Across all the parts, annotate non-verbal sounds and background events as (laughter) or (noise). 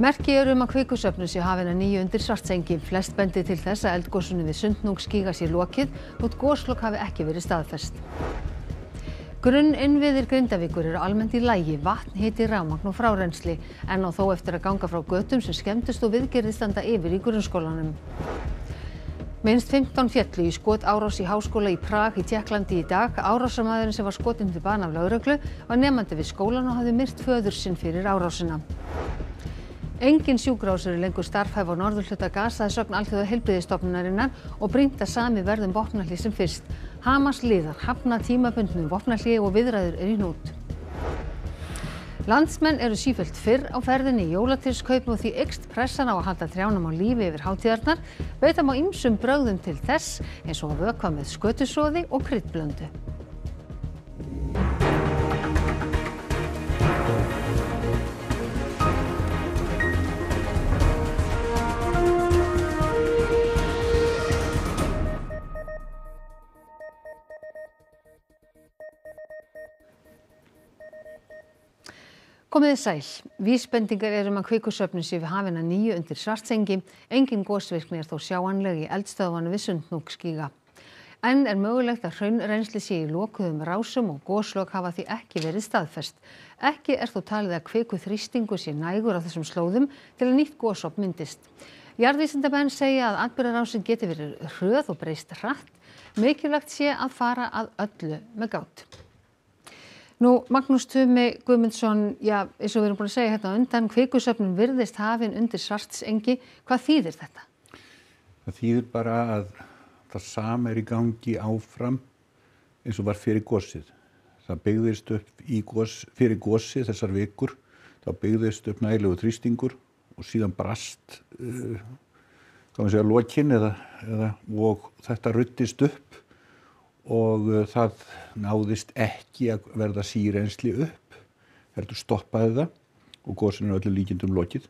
merki eru um að kvikusöfnun sé hafin að nýju undir Svartsengi flest bendir til þess að eldgósunni við Sundnungsgíga sé lokið þótt góslokk hafi ekki verið staðfest Grunninnviðir Grindavíkur eru almennt í lægi, vatn, hiti, rámagn og frárensli en á þó eftir að ganga frá göttum sem skemmtist og viðgerði standa yfir í grunnskólanum Minst 15 fjallu í skot árás í háskóla í Prag í Tjekklandi í dag. Árásamæðurinn sem var skotinn til bana af laurögglu var nefandi við skólan og hafði myrt föður sinn fyrir árásina. Engin sjúkrahús eru lengur starfhæf á norðurhluta Gaza að sögn alþjóða heilbriðistofnunarinnar og brínt að sami verðum vopnalli sem fyrst. Hamas liðar hafna tímabundnum vopnalli og viðræður er í nót. Landsmenn eru sífjöld fyrr á ferðinni í jólatilskaupn og því ykst pressan á að halda trjánum á lífi yfir hátíðarnar, veitam á ymsum bröðum til þess eins og að vökva með skötusóði og kryddblöndu. Komiði sæl. Vísbendingar er um að kvikusöfnum séu við hafina nýju undir svartsengi. Engin gósvirkni er þó sjáanlegi eldstöðvanu við sundnúkskíga. En er mögulegt að hraunrensli séu í lókuðum rásum og góslokk hafa því ekki verið staðfest. Ekki er þó talið að kviku þrýstingu séu nægur á þessum slóðum til að nýtt gósop myndist. Jarðvísindamenn segja að atbyrjarásin geti verið hröð og breyst hratt. Mikilvægt sé að fara að öllu með gátt. Magnús Tumi Guðmundsson eins og við erum búin að segja hérna undan kvikusöfnun virðist hafinn undir Svartsengi hvað þýðir þetta? Það þýðir bara að það sam er í gangi áfram eins og var fyrir gósið það byggðist upp gos, fyrir gósið þessar vikur þá byggðist upp nægilegu þrýstingur og síðan brast uh, eh, kannu segja lokin eða, eða og þetta ruttist upp og eh, það náðist ekki að verða sírensli upp heldur stoppaði það og góðsinn er öllu líkjendum lokið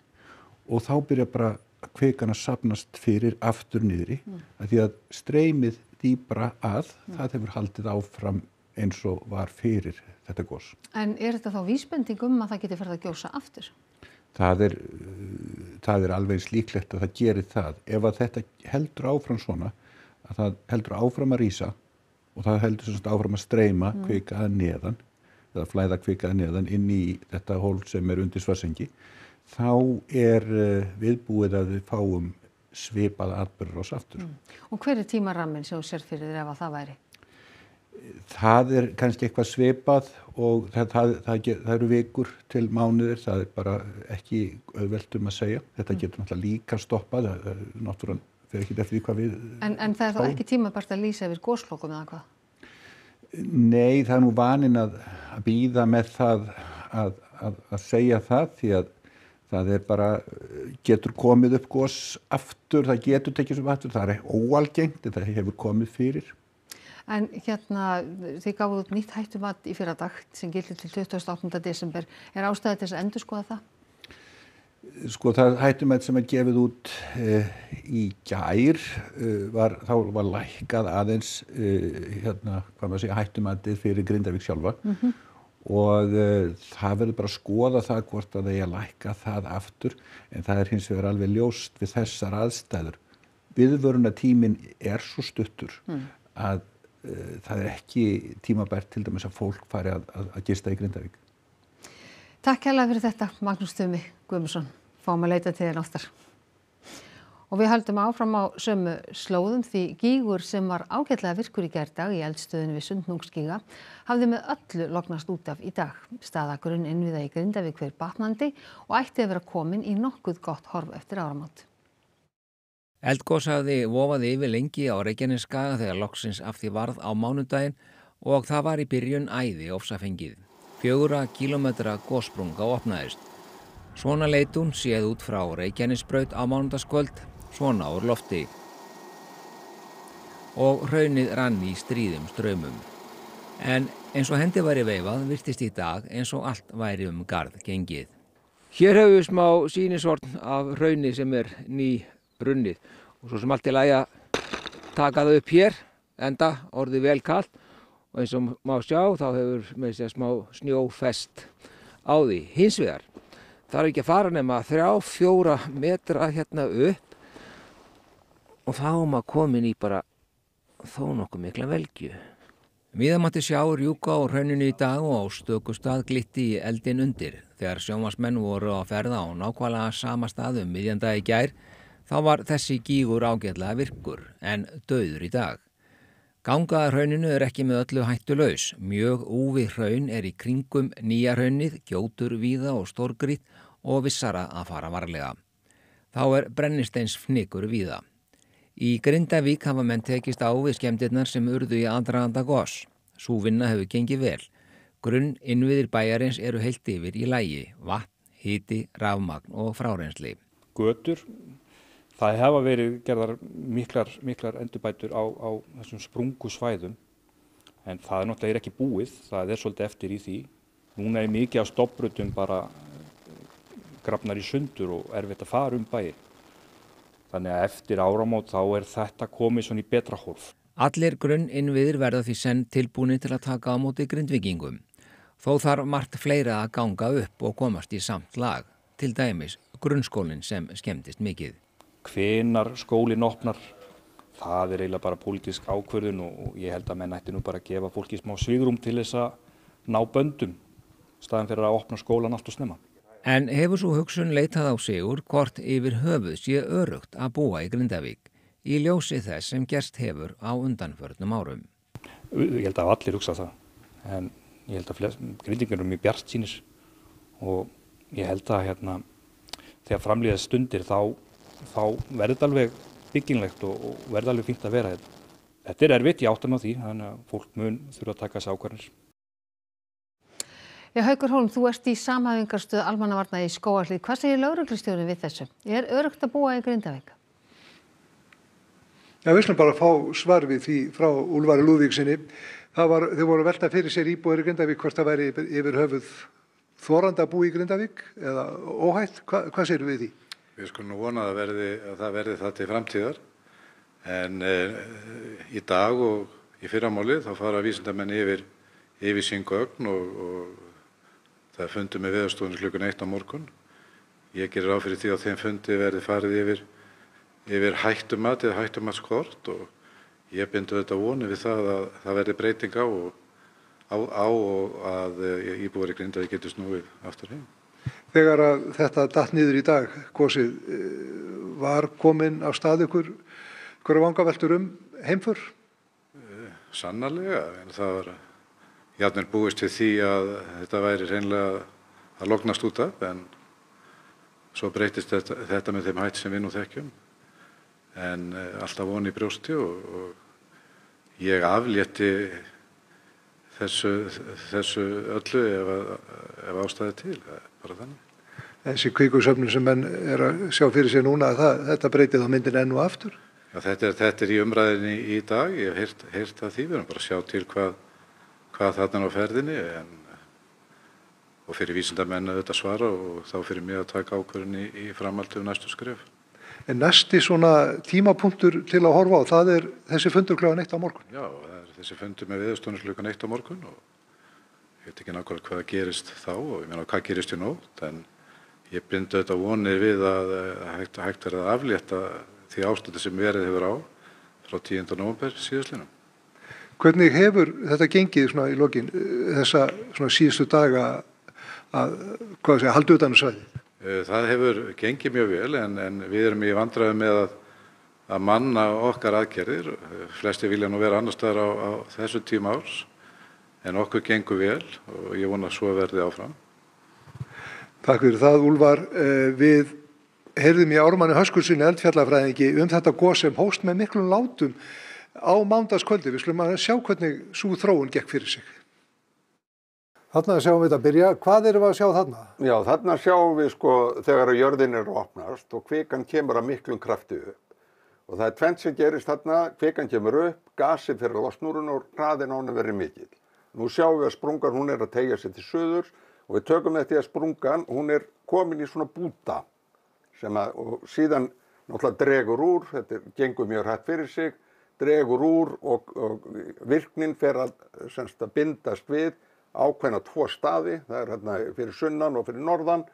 og þá byrja bara kveikan að sapnast fyrir aftur niðri mm. að því að streymið dýbra að mm. það hefur haldið áfram eins og var fyrir þetta góðs. En er þetta þá vísbending um að það geti ferða að gjósa aftur? Það er, það er alveg slíklegt að það gerir það. Ef að þetta heldur áfram svona, að það heldur áfram að rýsa og það heldur svona áfram að streyma mm. kvikaða neðan eða flæða kvikaða neðan inn í þetta hól sem er undir svarsengi þá er uh, viðbúið að við fáum svipaða atbyrgur ás aftur. Mm. Og hver er tímarammin sem þú sér fyrir þér ef að það væri? Það er kannski eitthvað svipað og það, það, það, það eru vikur til mánuðir, það er bara ekki auðveldum að segja. Þetta mm. getur náttúrulega líka stoppað, náttúrulega fer ekki eftir því hvað við... En, en það er þá ekki tímabært að lýsa yfir góðslokum eða hvað? Nei, það er nú vanin að, að býða með það að, að, að segja það því að það er bara, getur komið upp góðs aftur, það getur tekið upp aftur, það er óalgengt en það hefur komið fyrir. En hérna, þið gáðuð nýtt hættumat í fyrradag sem gildi til 28. desember. Er ástæðið þess að endur skoða það? Sko það hættumett sem er gefið út e, í gær e, var, þá var lækkað aðeins e, hérna, hvað maður segja, hættumettið fyrir Grindavík sjálfa mm -hmm. og það verður bara að skoða það hvort að það er að lækka það aftur en það er hins vegar alveg ljóst við þessar aðstæður. Viðvöruna tímin er svo stuttur mm. að það er ekki tímabært til dæmis að fólk fari að, að, að gista í Grindavík. Takk hella fyrir þetta Magnús Tumi. Guðmundsson. Fáum að leita til þér náttúr. Og við haldum áfram á sömu slóðum því gígur sem var ágætlega virkur í gerðdag í eldstöðinu við Sundnúksgíga hafði með öllu lognast út af í dag. Staðagrunn innviða í Grindavík fyrir batnandi og ætti að vera komin í nokkuð gott horf eftir áramönd. Eldgós hafði vofaði yfir lengi á Reykjaneskaga þegar loksins af því varð á mánudagin og það var í byrjun æði ofsafengið. Fjögura kílometra gósprunga opnaðist. Svona leit hún séð út frá Reykjanesbraut á mánundaskvöld, svona úr lofti. Og raunnið rann í stríðum strömmum. En eins og hendi væri veifað virtist í dag eins og allt væri um gard gengið. Hér hefur við smá sínisorn af raunnið sem er ný brunnið. Og svo sem allt er læg að taka það upp hér, enda orðið vel kallt. Og eins og má sjá þá hefur með sér smá snjófest á því hins vegar. Það er ekki að fara nema þrjá, fjóra metra hérna upp og þá er maður komin í bara þó nokkuð mikla velgju. Viða matti sjá rjúka á rauninu í dag og á stöku stað glitti í eldin undir. Þegar sjómasmenn voru að ferða á nákvæmlega sama staðum miðjandagi gær þá var þessi gígur ágætlega virkur en döður í dag. Gangaða rauninu er ekki með öllu hættu laus. Mjög úvið raun er í kringum nýja raunnið, gjótur, víða og stórgritt og vissara að fara varlega. Þá er brennisteins fnikur víða. Í Grindavík hafa menn tekist á við skemmtirnar sem urðu í aðdraðanda gos. Súvinna hefur gengið vel. Grunn innviðir bæjarins eru heilt yfir í lægi, vatn, híti, rafmagn og frárensli. Götur, það hefa verið gerðar miklar, miklar endurbætur á, á þessum sprungusvæðum en það er náttúrulega ekki búið, það er svolítið eftir í því. Núna er mikið á stopprutum bara grafnar í sundur og erfitt að fara um bæi. Þannig að eftir áramót þá er þetta komið svona í betra hólf. Allir grunn innviðir verða því senn tilbúinu til að taka á móti grindvikingum. Þó þarf margt fleira að ganga upp og komast í samt lag, til dæmis grunnskólinn sem skemmtist mikið. Hvenar skólinn opnar, það er eiginlega bara pólitísk ákverðun og ég held að menn ætti nú bara að gefa fólki smá svigrum til þess að ná böndum staðan fyrir að opna skólan allt og snemma en hefur svo hugsun leitað á sigur hvort yfir höfuð sé örugt að búa í Grindavík í ljósi þess sem gerst hefur á undanförnum árum. Ég held að allir hugsa það, en ég held að grindingur eru mjög bjart sínir og ég held að hérna, þegar framlýðast stundir þá, þá verður þetta alveg bygginglegt og, og verður alveg fínt að vera þetta. Hérna. Þetta er erfitt, ég áttan á því, þannig að fólk mun þurfa að taka þessi ákvarðanir. Haugur Hólm, þú ert í samhæfingarstöð almannavarna í Skóallíð. Hvað segir lauruglistjónu við þessu? Er örugt að búa í Grindavík? Já, við slum bara að fá svar við því frá Úlvari Lúðvíksinni. Var, þau voru velta fyrir sér íbúið í Grindavík hvort það væri yfir, yfir höfuð þorranda að búa í Grindavík eða óhætt. Hva, hvað segir við því? Við skulum vona að, verði, að það verði það til framtíðar en e, í dag og í fyrramáli þá fara vísindamenn yfir, yfir sín gögn og, og Það er fundið með veðarstofunum klukkan eitt á morgun. Ég gerir áfyrir því að þeim fundið verði farið yfir, yfir hættumat eða hættumatskort og ég bindu þetta vonið við það að það verði breyting á og, á, á og að eh, íbúari grindaði getur snúið aftur heim. Þegar þetta datt nýður í dag, gósið, eh, var komin á stað ykkur hverju vangaveltur um heimfur? Eh, sannarlega, en það var að játnir búist við því að þetta væri reynilega að lognast út af en svo breytist þetta, þetta með þeim hætt sem við nú þekkjum en eh, alltaf voni brjósti og, og ég aflétti þessu, þessu öllu ef, ef ástæði til, bara þannig. Þessi kvíkusöfnum sem menn er að sjá fyrir sig núna, það, þetta breytið á myndin enn og aftur? Já, þetta er, þetta er í umræðinni í dag, ég hef heyrt, heyrt að því, við erum bara að sjá til hvað hvað þarna á ferðinni en, og fyrir vísindamenn að þetta svara og þá fyrir mig að taka ákverðinni í framhaldu um næstu skref. En næsti svona tímapunktur til að horfa á það er þessi fundur klukkan eitt á morgun? Já, þessi fundur með viðstónus klukkan eitt á morgun og ég veit ekki nákvæmlega hvað gerist þá og ég meina hvað gerist í nótt en ég bindu þetta vonið við að hægt, hægt verið að aflétta því ástöldi sem verið hefur á frá 10. november síðustlunum. Hvernig hefur þetta gengið í lokin eh, þessa síðustu daga að segja, haldu utan að um svæði? Eh, það hefur gengið mjög vel en, en við erum í vandraðu með að, að manna okkar aðgerðir. Eh, Flesti vilja nú vera annar staðar á, á þessu tíma árs en okkur gengur vel og ég vona svo verði áfram. Takk fyrir það Úlvar. Við heyrðum í árumannu Höskursinni eldfjallafræðingi um þetta góð sem hóst með miklum látum á mándaskvöldu. Við skulum að sjá hvernig svo þróun gekk fyrir sig. Þarna sjáum við þetta að byrja. Hvað erum við að sjá þarna? Já, þarna sjáum við sko þegar að jörðin eru opnast og kvikan kemur að miklum kraftu upp. Og það er tvent sem gerist þarna, kvikan kemur upp, gasi fyrir að losna úr hún og hraðin á henni verið mikil. Nú sjáum við að sprungan, hún er að tegja sér til söður og við tökum þetta í að sprungan, hún er komin í svona búta sem að, og síðan náttúrulega dregur úr, þetta gengur mjög hrætt fyrir sig dregur úr og, og virknin fer að, semst, að bindast við ákveðna tvo staði, það er hérna fyrir sunnan og fyrir norðan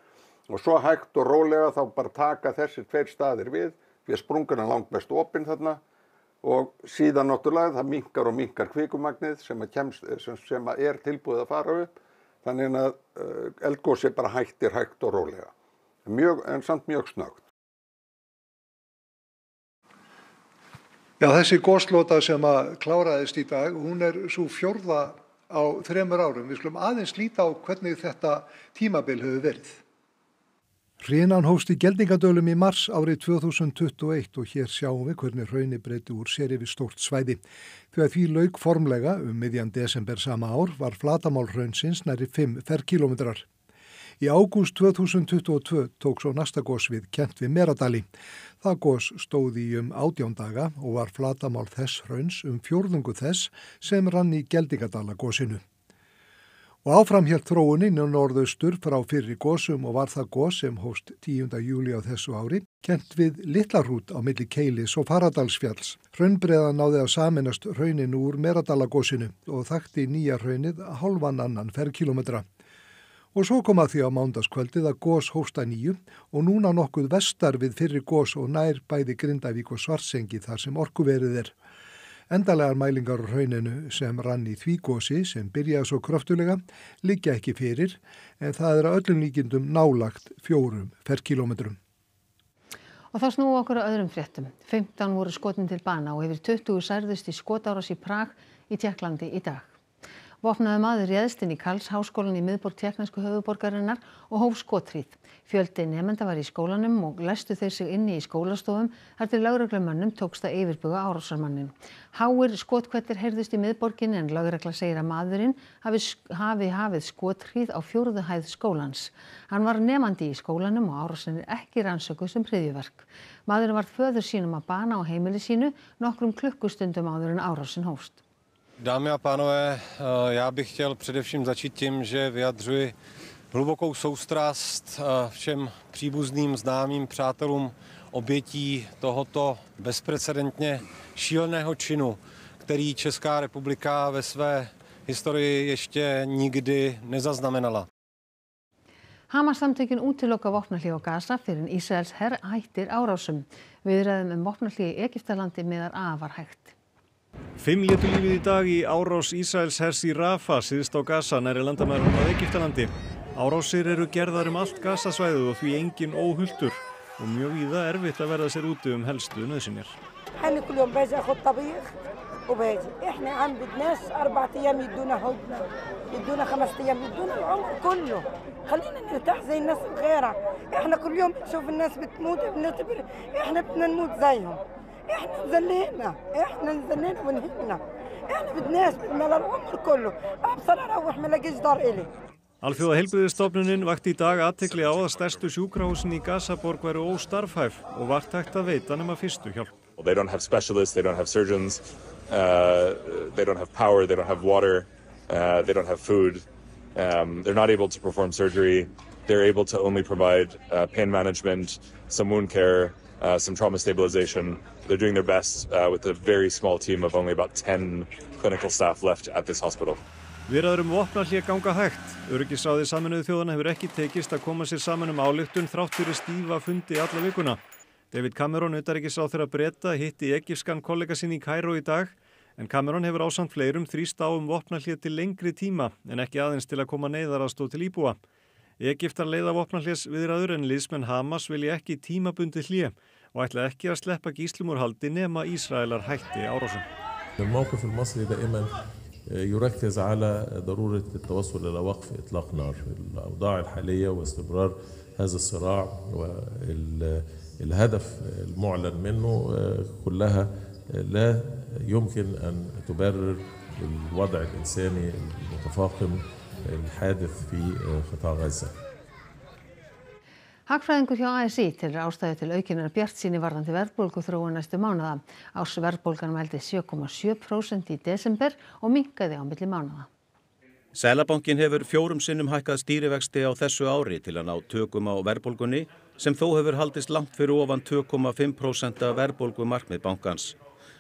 og svo hægt og rólega þá bara taka þessir tveir staðir við við sprunguna langt mest opinn þarna og síðan náttúrulega það minkar og minkar kvíkumagnið sem, sem, sem að er tilbúið að fara upp þannig að eh, eldgósi bara hægtir hægt og rólega, mjög, en samt mjög snögt. Já, þessi góðslota sem að kláraðist í dag, hún er svo fjörða á þremur árum. Við skulum aðeins líta á hvernig þetta tímabil hefur verið. Hrinan hóst í geldingadölum í mars árið 2021 og hér sjáum við hvernig hraunir breyti úr séri við stórt svæði. Þegar því laug formlega um miðjan desember sama ár var flatamál hraunsins næri 5 ferrkilometrar. Í ágúst 2022 tók svo næsta gós við kent við Meradali. Það gós stóði í um ádjóndaga og var flatamál þess hrauns um fjórðungu þess sem rann í Geldingadala gósinu. Og áframhjert þróuninn og norðaustur frá fyrri gósum og var það gós sem hóst 10. júli á þessu ári kent við Lillarhút á milli Keilis og Faradalsfjalls. Hraunbreða náði að saminast hraunin úr Meradala gósinu og þakti nýja hraunið halvan annan ferrkilometra. Og svo kom að því á mándaskvöldið að gós hósta nýju og núna nokkuð vestar við fyrir gós og nær bæði Grindavík og Svarsengi þar sem orkuverið er. Endalegar mælingar á rauninu sem rann í þvígósi sem byrjaði svo kröftulega liggja ekki fyrir en það er að öllum líkindum nálagt fjórum ferrkilometrum. Og þá snúu okkur á öðrum fréttum. 15 voru skotin til bana og hefur 20 særðust í skotárás í Prag í Tjekklandi í dag vopnaður maður réðst inn í Karls háskólan í miðborg tékknesku höfuborgarinnar og hóf skothríð. Fjöldi nefnda var í skólanum og lestu þeir sig inni í skólastofum þar til lauruglamannum tókst að yfirbuga árásarmannin. Háir skotkvettir heyrðist í miðborgin en laurugla segir að maðurinn hafi, hafi hafið skothríð á fjóruðu hæð skólans. Hann var nefandi í skólanum og árásinir ekki rannsökuð sem priðjuverk. Maðurinn var föður sínum að bana á heimili sínu nokkrum klukkustundum áður en árásin hóst. Dámy a pánové, eh, já bych chtěl především začít tím, že vyjadřuji hlubokou soustrast eh, všem příbuzným, známým, přátelům obětí tohoto bezprecedentně šíleného činu, který Česká republika ve své historii ještě nikdy nezaznamenala. Hamarsamtökin útiloka vopnahlí á Gaza fyrir en Ísraels herr hættir árásum. Viðræðum um vopnahlí í Egiptalandi meðar afar hægt. Fimm léttu lífið í dag í árás Ísæls hers í Rafa, síðust á Gaza næri landamærum á Egiptalandi. Árásir eru gerðar um allt Gazasvæðu og því engin óhulltur og mjög í það erfitt að verða sér úti um helstu nöðsynir. وباجي احنا عم ناس اربع ايام يدونا هدنه يدونا خمس ايام يدونا العمر كله خلينا نرتاح زي الناس الغيره احنا كل يوم بنشوف الناس بتموت بنعتبر احنا بدنا نموت زيهم احنا اتذلينا احنا اتذلينا ونهينا احنا بدناش بالملل العمر كله ابصر اروح ما الاقيش دار الي Alþjóða heilbyrðistofnunin vakti í dag aðtekli á að stærstu sjúkrahúsin í Gazaborg væru óstarfhæf og vart hægt að veita nema fyrstu hjálp. They don't have specialists, they don't have surgeons, uh, they don't have power, they don't have water, uh, they don't have food. Um, they're not able to perform surgery, they're able to only provide uh, pain management, some wound care, uh, some trauma stabilization. They're doing their best uh, with a very small team of only about 10 clinical staff left at this hospital. Viðraðurum vopnallík ganga hægt. Öryggisáði saminuðu þjóðana hefur ekki tekist að koma sér saman um álugtun þrátt fyrir stífa fundi alla vikuna. David Cameron, utarrikisráð þeirra breyta, hitti egypskan kollega sín í Kæró í dag en Cameron hefur ásamt fleirum þrýst á um vopnallík til lengri tíma en ekki aðeins til að koma neyðarastó til íbúa. Egyptar leiða vopnallíks viðraður en liðsmenn Hamas vilja ekki tímabundi hlýja og ætla ekki að sleppa gíslum úr haldi nema Ísraelar hætti árásum. الموقف المصري دائما آه، يركز على ضرورة التوصل إلى وقف إطلاق نار الأوضاع الحالية واستمرار هذا الصراع والهدف المعلن منه آه، كلها آه، لا يمكن أن تبرر الوضع الإنساني المتفاقم الحادث في قطاع غزة hagfræðingur hjá ASÍ telur ástæðu til aukinnar bjartsýni varðandi verðbólgu þróun næstu mánuða. Ás verðbólgan mældi 7,7% í desember og minkaði á milli mánuða. Sælabankin hefur fjórum sinnum hækkað stýrivexti á þessu ári til að ná tökum á verðbólgunni sem þó hefur haldist langt fyrir ofan 2,5% af verðbólgu markmið bankans.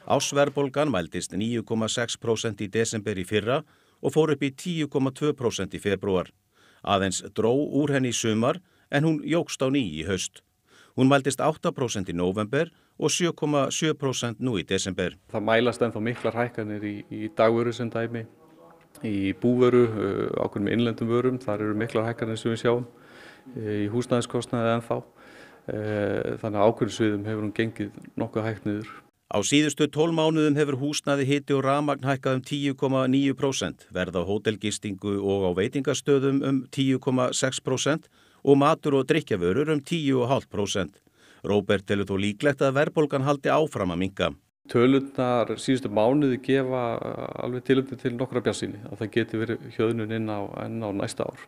Ás verðbólgan mæltist 9,6% í desember í fyrra og fór upp í 10,2% í februar. Aðeins dró úr henni í sumar en hún jókst á nýji í haust. Hún mæltist 8% í november og 7,7% nú í desember. Það mælast ennþá miklar hækkanir í, í dagvöru sem dæmi, í búvöru, eh, ákveðum innlendum vörum, þar eru miklar hækkanir sem við sjáum, eh, í húsnæðiskostnaði ennþá. Eh, þannig að ákveðinsviðum hefur hún gengið nokkuð hægt niður. Á síðustu tólmánuðum hefur húsnaði hiti og ramagn hækkað um 10,9%, verð á hótelgistingu og á veitingastöðum um 10,6% og matur og drikkjavörur um 10,5%. Róbert telur þó líklegt að verðbólgan haldi áfram að minka. Tölundar síðustu mánuði gefa uh, alveg tilöndi til nokkra bjásíni að það geti verið hjöðnun inn á, inn á næsta ár.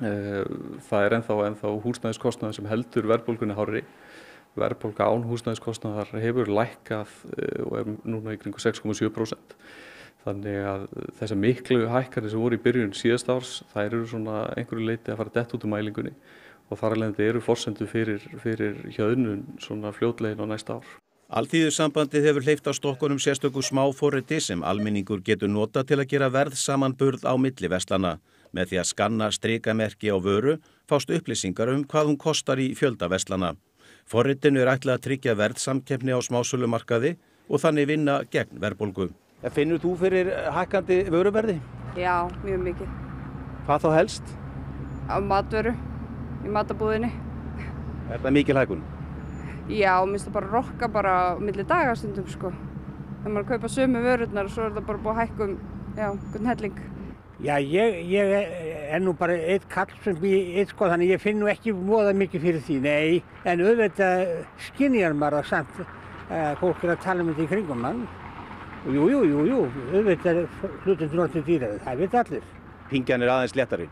Uh, það er enþá, enþá húsnæðiskostnaði sem heldur verðbólgunni hári. Verðbólga án húsnæðiskostnaðar hefur lækkað uh, og er núna ykkur 6,7%. Þannig að þessar miklu hækkanir sem voru í byrjun síðast árs, þær eru svona einhverju leiti að fara dett út úr um mælingunni og þar alveg þetta eru forsendu fyrir, fyrir hjöðnun svona fljótlegin á næsta ár. Alþýðusambandið hefur hleyft á stokkunum sérstöku smáforriti sem alminningur getur nota til að gera verð samanburð á milli vestlana. Með því að skanna streikamerki á vöru fást upplýsingar um hvað hún kostar í fjölda vestlana. Forritinu er ætlað að tryggja verðsamkeppni á smásölumarkaði og þannig vinna gegn verðbólgu. Finnur þú fyrir hækkandi vöruverði? Já, mjög mikið. Hvað þá helst? Á matvöru, í matabúðinni. Er það mikil hækkun? Já, minnst það bara rokka bara millir dagastundum sko. Þegar maður kaupa sömu vörurnar og svo er það bara búið að hækka um, já, hvern helling. Já, ég, ég er nú bara eitt kall sem ég eitt sko, þannig ég finn nú ekki móða mikið fyrir því, nei. En auðvitað skinnjar maður það samt, eh, fólk er að tala um þetta í kringum mann. Jú, jú, jú, jú, auðvitað er hlutin dróttið dýraðið, það veit allir. Pingjan er aðeins léttari?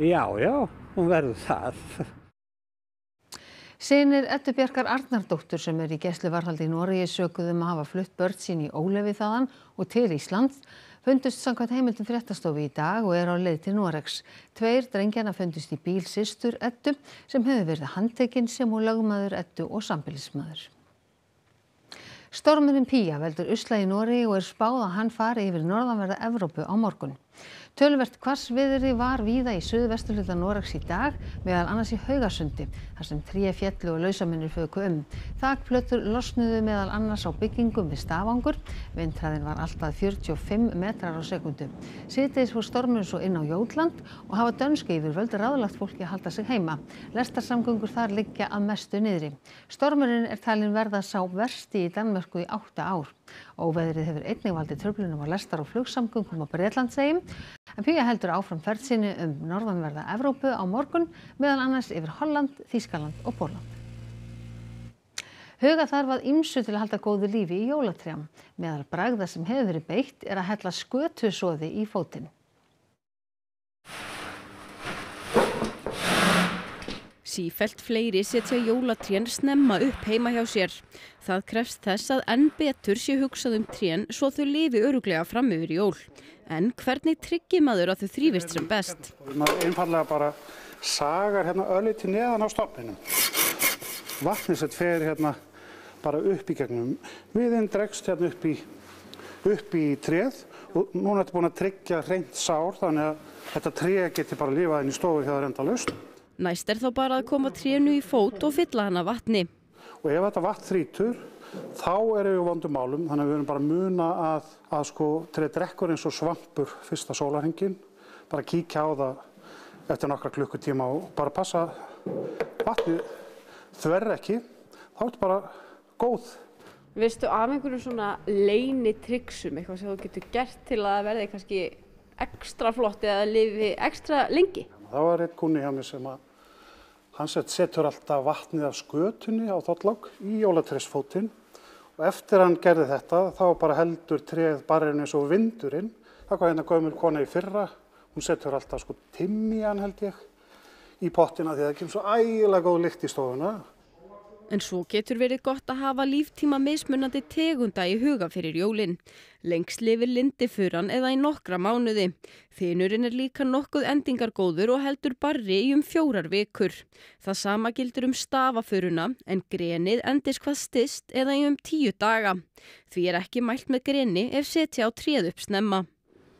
Já, já, hún verður það. Sinir Eddu Bjarkar Arnardóttur sem er í gesluvarhaldi í Norgi sökuðum um að hafa flutt börn sín í ólefi þaðan og til Ísland fundust samkvæmt heimildum fréttastofi í dag og er á leið til Noregs. Tveir drengjana fundust í bíl sýstur Eddu sem hefur verið handtekinn sem og lagmaður Eddu og sambilismadur stormurinn veldur usla í Noregi og er spáð að hann fari yfir norðanverða Evrópu á morgun töluvert hvassviðri var víða í suðvesturhluta Noregs í dag meðal annars í Haugasundi þar sem tré féllu og lausamunir fuku um þakplötur losnuðu meðal annars á byggingum við stafangur vindhraðin var alltaf 45 metrar á sekundu síðdeis fór stormur svo inn á Jótland og hafa dönski yfir völdu ráðlagt fólki að halda sig heima lestarsamgöngur þar liggja að mestu niðri stormurinn er talin verða sá versti í Danmörku í átta ár óveðrið hefur einnig valdið tröflunum á lestar og flugsamgöngum á Bretlandseyjum en Pía heldur áfram ferð sinni um norðanverða Evrópu á morgun meðal annars yfir Holland, Þískaland og Pólland. Huga þarf að ymsu til að halda góðu lífi í jólatrjám. Meðal bragða sem hefur verið beitt er að hella skötusóði í fótinn. Sífelt fleiri setja jólatrén snemma upp heima hjá sér. Það krefst þess að enn betur sé hugsað um trén svo þau lifi öruglega fram yfir jól. En hvernig tryggir maður að þau þrýfist sem best? Maður einfallega bara sagar hérna ölið til neðan á stopninum. Vatnisett fer hérna bara upp í gegnum. Viðinn dregst hérna upp í, upp í tréð og núna er þetta búin að tryggja reynd sár þannig að þetta tré getur bara lífaðin í stofu þegar það er enda lausn. Næst er þá bara að koma trénu í fót og fylla hana vatni. Og ef þetta vatn þrítur, þá erum við vondum málum, þannig að við erum bara að muna að, að sko treða drekkur eins og svampur fyrsta sólarhengin, bara kíkja á það eftir nokkra klukkutíma og bara passa vatni þverr ekki, þá er þetta bara góð. Vistu af einhverjum svona leini tryggsum, eitthvað sem þú getur gert til að verði kannski ekstra flott eða lifi ekstra lengi? Það var einn kunni hjá mér sem að Hann setur alltaf vatnið af skötunni á þottlokk í jólatressfótinn og eftir hann gerði þetta þá bara heldur treð barinn eins og vindurinn. Það var hérna gömur kona í fyrra, hún setur alltaf sko timmian held ég í pottina því það kemur svo ægilega góð lykt í stofuna En svo getur verið gott að hafa líftíma mismunandi tegunda í huga fyrir jólinn. Lengst lifir lindifuran eða í nokkra mánuði. Þinurinn er líka nokkuð endingargóður og heldur barri í um fjórar vikur. Það sama gildur um stafafuruna en grenið endis hvað stist eða í um tíu daga. Því er ekki mælt með greni ef setja á treð upp snemma.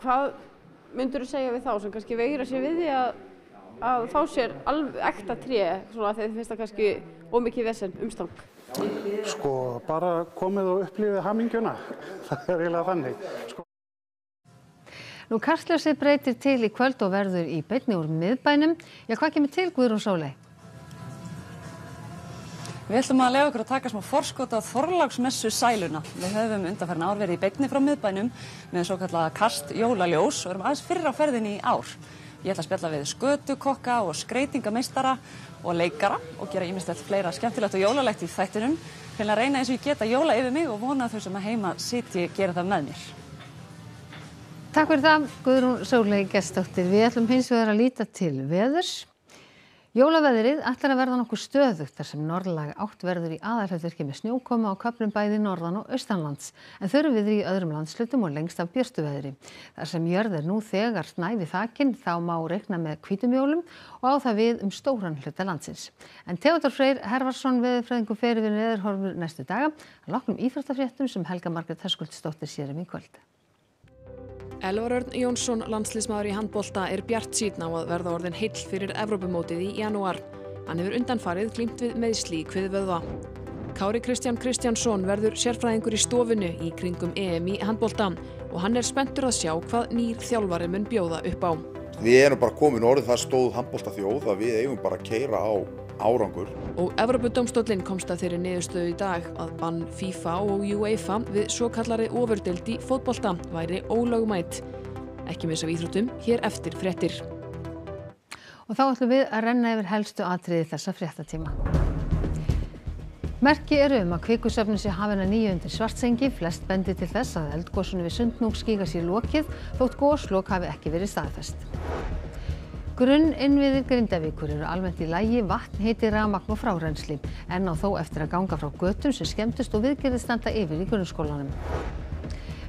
Hvað myndur þú segja við þá sem kannski veira sér við því að að fá sér alveg ekta tré svona þegar þið finnst það kannski ómikið vesen umstang? Sko bara komið og upplýðið hamingjuna, (laughs) það er eiginlega þannig. Sko. Nú karsljósið breytir til í kvöld og verður í beinni úr miðbænum. Já hvað kemur til Guðrún Sólei? Við ætlum að lega okkur að taka smá forskot á Þorlagsmessu sæluna. Við höfum undanferðin árverði í beinni frá miðbænum með svo kallaða kastjólaljós og erum aðeins fyrra á ferðinni í ár. Ég ætla að spjalla við skötukokka og skreitingamistara og leikara og gera ímestelt fleira skemmtilegt og jólalegt í þættinum. Fyrir að reyna eins og ég geta jóla yfir mig og vona þau sem að heima siti gera það með mér. Takk fyrir það, Guðrún Sólegi Gestóttir. Við ætlum hins vegar að líta til veðurs jólaveðrið ætlar að verða nokkuð stöðugt þar sem norðlæg átt verður í aðalhlutverki með snjókomu á köflum bæði norðan og austanlands en þau eru viðri í öðrum landslutum og lengst af björstuveðri. Þar sem jörð er nú þegar snæfi þakin þá má reikna með kvítumjólum og á það við um stóran hluta landsins. En Teodor Freyr Hervarsson veðurfræðingu ferir við neðurhorfur næstu daga að loknum íþróttafréttum sem Helga Margret Herskuldsdóttir sér um í kvöld. Elvar Örn Jónsson, landslýsmaður í handbólta, er bjart síðan á að verða orðin heill fyrir Evrópumótið í janúar. Hann hefur undanfarið glýmt við meðslí hvið vöðva. Kári Kristján Kristjánsson verður sérfræðingur í stofinu í kringum EM í handbólta og hann er spenntur að sjá hvað nýr þjálfari mun bjóða upp á. Við erum bara komin orðið það stóð handbólta þjóð að við eigum bara að keira á árangur. Og Evropadómstólinn komst að þeirri niðurstöðu í dag að bann FIFA og UEFA við svo kallari ofurdeldi fótbolta væri ólögumætt. Ekki missa við íþróttum hér eftir frettir. Og þá ætlum við að renna yfir helstu atriði þessa frettatíma. Merki eru um að kvikusöfnum sé hafina nýju undir svartsengi, flest bendi til þess að eldgósunum við sundnúk skýga sér lokið þótt góslokk hafi ekki verið staðfest grunninnviðir Grindavíkur eru almennt í lagi, vatn, hiti, rafmagn og frárennsli. En á þó eftir að ganga frá götum sem skemmtust og viðgerðir standa yfir í grunnskólanum.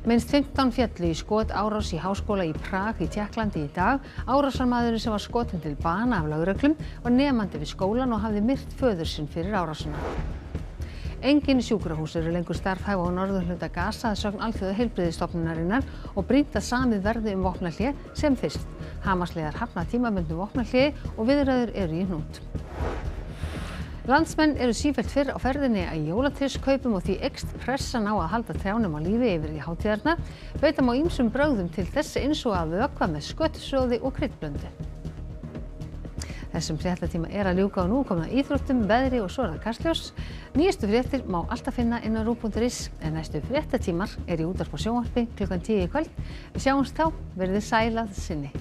Minnst 15 fjallu í skot árás í háskóla í Prag í Tjekklandi í dag. Árásarmadurinn sem var skotin til bana af lauröklum var nefandi við skólan og hafði myrt föður sinn fyrir árásuna engin sjúkrahús eru lengur starfhæf á norðurhluta Gaza að sögn Alþjóðaheilbrigðisstofnunarinnar og brýnt að samið verði um vopnahlé sem fyrst. Hamaslegar hafna tímaböndum vopnahlé og viðræður eru í hnútt. Landsmenn eru sífælt fyrr á ferðinni að jólatilskaupum og því ekst pressan á að halda trjánum á lífi yfir í hátíðarna, veitam á ýmsum brögðum til þess eins og að vökva með sköttsóði og kryddblöndu þessum fréttatíma er að ljúka og nú komum við íþróttum, veðri og svo er það Kastljós. Nýjastu fréttir má alltaf finna inn á rú.is en næstu fréttatímar er í útarp og sjónvarpi klukkan 10 í kvöld. Við sjáumst þá, verðið sælað sinni.